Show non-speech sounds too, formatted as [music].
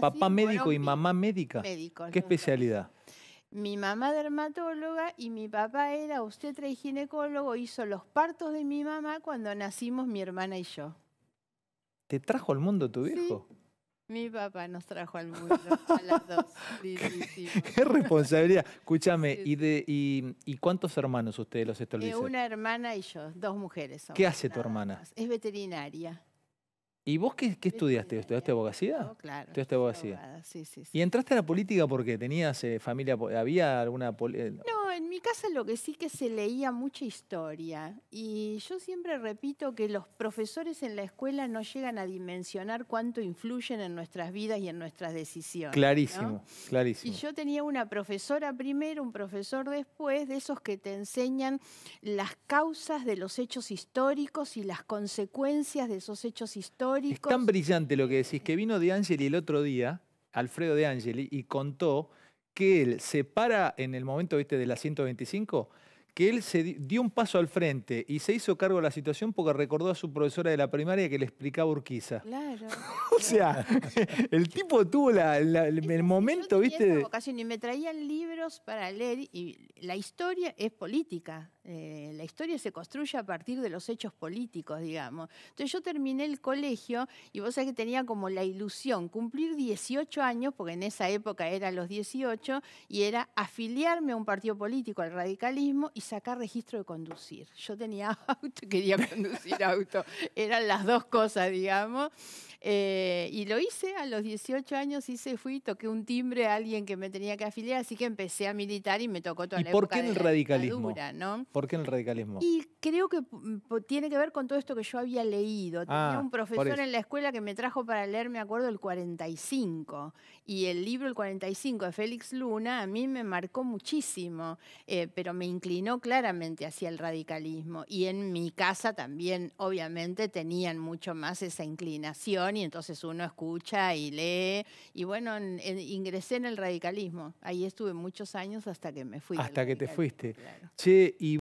Papá médico y mamá médica. ¿Qué especialidad? Mi mamá dermatóloga y mi papá era usted y ginecólogo, hizo los partos de mi mamá cuando nacimos mi hermana y yo. ¿Te trajo al mundo tu hijo? Mi papá nos trajo al mundo a las dos. [laughs] Qué responsabilidad. Escúchame, ¿y, de, y, cuántos hermanos ustedes los eh, estabilizan? una hermana y yo, dos mujeres. ¿Qué hace tu hermana? Es veterinaria. ¿Y vos qué, estudiaste? ¿Estudiaste abogacía? No, claro. ¿Estudiaste abogacía? sí, sí, sí. ¿Y entraste a la política porque tenías eh, familia, había alguna... Eh, no, en mi casa lo que sí que se leía mucha historia y yo siempre repito que los profesores en la escuela no llegan a dimensionar cuánto influyen en nuestras vidas y en nuestras decisiones. Clarísimo, clarísimo. Y yo tenía una profesora primero, un profesor después, de esos que te enseñan las causas de los hechos históricos y las consecuencias de esos hechos históricos. Es tan brillante lo que decís que vino De Angeli el otro día, Alfredo De Angeli, y contó que él se para en el momento ¿viste, de la 125, que él se dio un paso al frente y se hizo cargo de la situación porque recordó a su profesora de la primaria que le explicaba Urquiza. Claro. [laughs] o sea, [laughs] el tipo tuvo la, el momento, ¿viste? vocación y me traían libros para leer y la historia es política. Eh, la historia se construye a partir de los hechos políticos, digamos. Entonces yo terminé el colegio y vos sabés que tenía como la ilusión cumplir 18 años, porque en esa época eran los 18, y era afiliarme a un partido político, al radicalismo, y sacar registro de conducir. Yo tenía [laughs] auto, quería conducir auto, eran las dos cosas, digamos. Eh, y lo hice a los 18 años, hice, fui, toqué un timbre a alguien que me tenía que afiliar, así que empecé a militar y me tocó toda ¿Y la ¿Por qué el radicalismo? ¿no? ¿Por qué en el radicalismo? Y creo que mm, tiene que ver con todo esto que yo había leído. Tenía ah, un profesor en la escuela que me trajo para leer, me acuerdo, el 45. Y el libro El 45 de Félix Luna a mí me marcó muchísimo, eh, pero me inclinó claramente hacia el radicalismo. Y en mi casa también, obviamente, tenían mucho más esa inclinación y entonces uno escucha y lee. Y bueno, ingresé en el radicalismo. Ahí estuve muchos años hasta que me fui. Hasta que te fuiste. Claro. Che, y